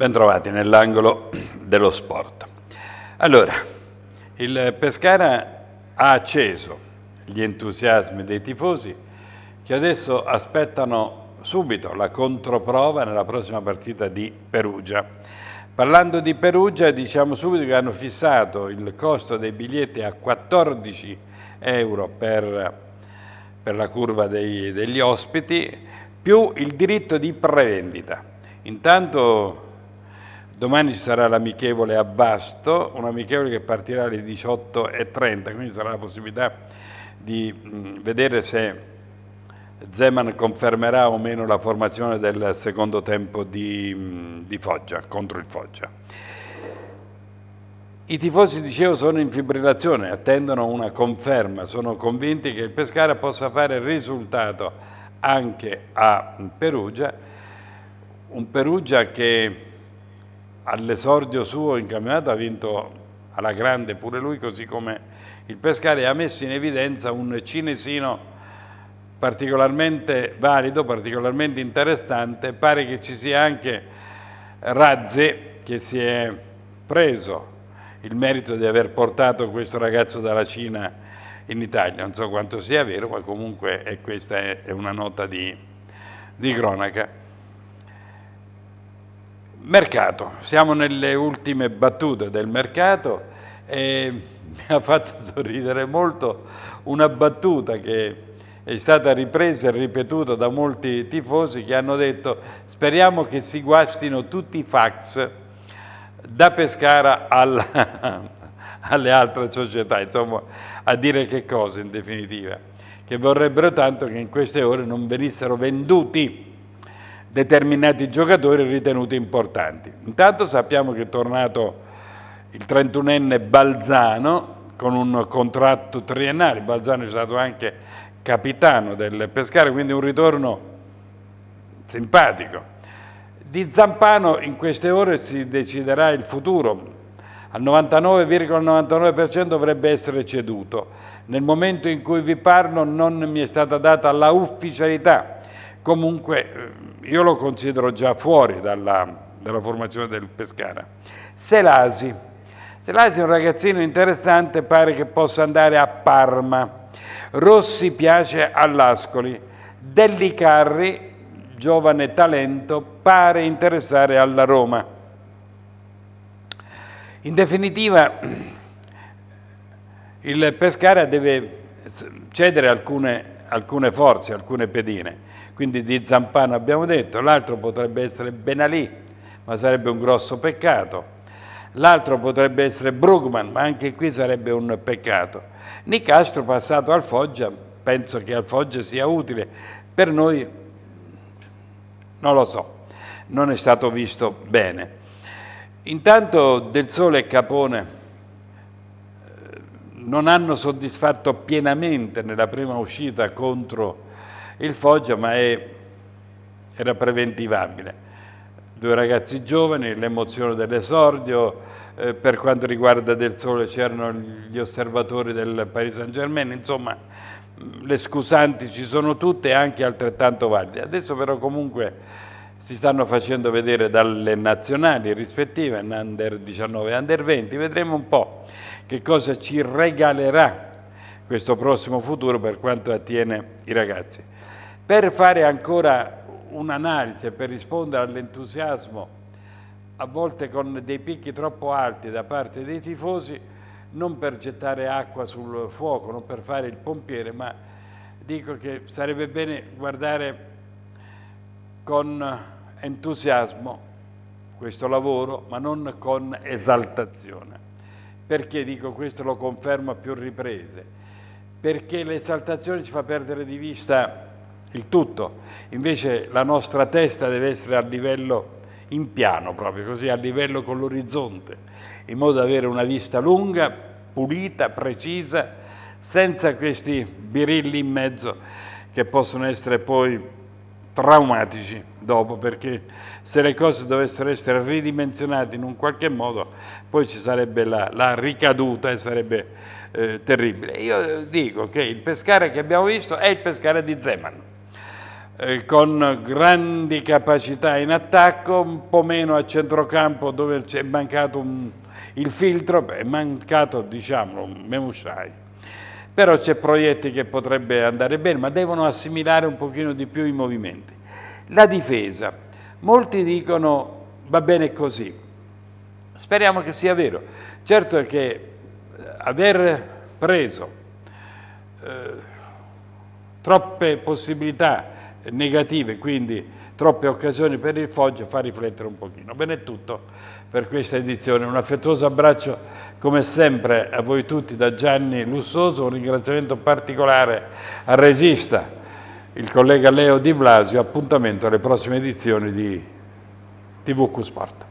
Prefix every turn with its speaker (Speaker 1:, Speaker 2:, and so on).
Speaker 1: Bentrovati nell'angolo dello sport. Allora, il Pescara ha acceso gli entusiasmi dei tifosi che adesso aspettano subito la controprova nella prossima partita di Perugia. Parlando di Perugia diciamo subito che hanno fissato il costo dei biglietti a 14 euro per, per la curva dei, degli ospiti più il diritto di prevendita. Intanto Domani ci sarà l'amichevole a Basto, un amichevole che partirà alle 18.30, quindi sarà la possibilità di vedere se Zeman confermerà o meno la formazione del secondo tempo di, di Foggia, contro il Foggia. I tifosi, dicevo, sono in fibrillazione, attendono una conferma, sono convinti che il Pescara possa fare risultato anche a Perugia, un Perugia che all'esordio suo in campionato ha vinto alla grande pure lui, così come il Pescare ha messo in evidenza un cinesino particolarmente valido, particolarmente interessante, pare che ci sia anche Razzi che si è preso il merito di aver portato questo ragazzo dalla Cina in Italia, non so quanto sia vero, ma comunque è questa è una nota di, di cronaca mercato, siamo nelle ultime battute del mercato e mi ha fatto sorridere molto una battuta che è stata ripresa e ripetuta da molti tifosi che hanno detto speriamo che si guastino tutti i fax da Pescara alla, alle altre società, insomma a dire che cosa in definitiva, che vorrebbero tanto che in queste ore non venissero venduti determinati giocatori ritenuti importanti. Intanto sappiamo che è tornato il 31enne Balzano con un contratto triennale, Balzano è stato anche capitano del Pescare, quindi un ritorno simpatico. Di Zampano in queste ore si deciderà il futuro, al 99,99% ,99 dovrebbe essere ceduto. Nel momento in cui vi parlo non mi è stata data la ufficialità, comunque eh, io lo considero già fuori dalla, dalla formazione del Pescara. Selasi. Selasi è un ragazzino interessante, pare che possa andare a Parma. Rossi piace all'Ascoli. Dellicarri, giovane talento, pare interessare alla Roma. In definitiva, il Pescara deve cedere alcune alcune forze, alcune pedine. Quindi di Zampano abbiamo detto, l'altro potrebbe essere Benalì, ma sarebbe un grosso peccato. L'altro potrebbe essere Brugman, ma anche qui sarebbe un peccato. Nicastro passato al Foggia, penso che al Foggia sia utile, per noi non lo so, non è stato visto bene. Intanto Del Sole e Capone non hanno soddisfatto pienamente nella prima uscita contro il Foggia, ma è, era preventivabile. Due ragazzi giovani, l'emozione dell'esordio, eh, per quanto riguarda Del Sole c'erano gli osservatori del Paris Saint Germain, insomma le scusanti ci sono tutte e anche altrettanto valide. Adesso però comunque si stanno facendo vedere dalle nazionali rispettive, under 19 e under 20, vedremo un po' che cosa ci regalerà questo prossimo futuro per quanto attiene i ragazzi. Per fare ancora un'analisi, per rispondere all'entusiasmo, a volte con dei picchi troppo alti da parte dei tifosi, non per gettare acqua sul fuoco, non per fare il pompiere, ma dico che sarebbe bene guardare con entusiasmo questo lavoro, ma non con esaltazione. Perché dico questo lo confermo a più riprese? Perché l'esaltazione ci fa perdere di vista il tutto, invece la nostra testa deve essere a livello in piano proprio, così a livello con l'orizzonte, in modo da avere una vista lunga, pulita, precisa, senza questi birilli in mezzo che possono essere poi traumatici dopo, perché se le cose dovessero essere ridimensionate in un qualche modo, poi ci sarebbe la, la ricaduta e sarebbe eh, terribile. Io dico che il pescare che abbiamo visto è il pescare di Zeman, eh, con grandi capacità in attacco, un po' meno a centrocampo dove è mancato un, il filtro, è mancato diciamo un Memushai. Però c'è proietti che potrebbe andare bene, ma devono assimilare un pochino di più i movimenti. La difesa. Molti dicono va bene così. Speriamo che sia vero. Certo è che eh, aver preso eh, troppe possibilità negative, quindi troppe occasioni per il Foggia fa riflettere un pochino. Bene è tutto per questa edizione. Un affettuoso abbraccio come sempre a voi tutti da Gianni Lussoso, un ringraziamento particolare al regista, il collega Leo Di Blasio, appuntamento alle prossime edizioni di TVQ Sport.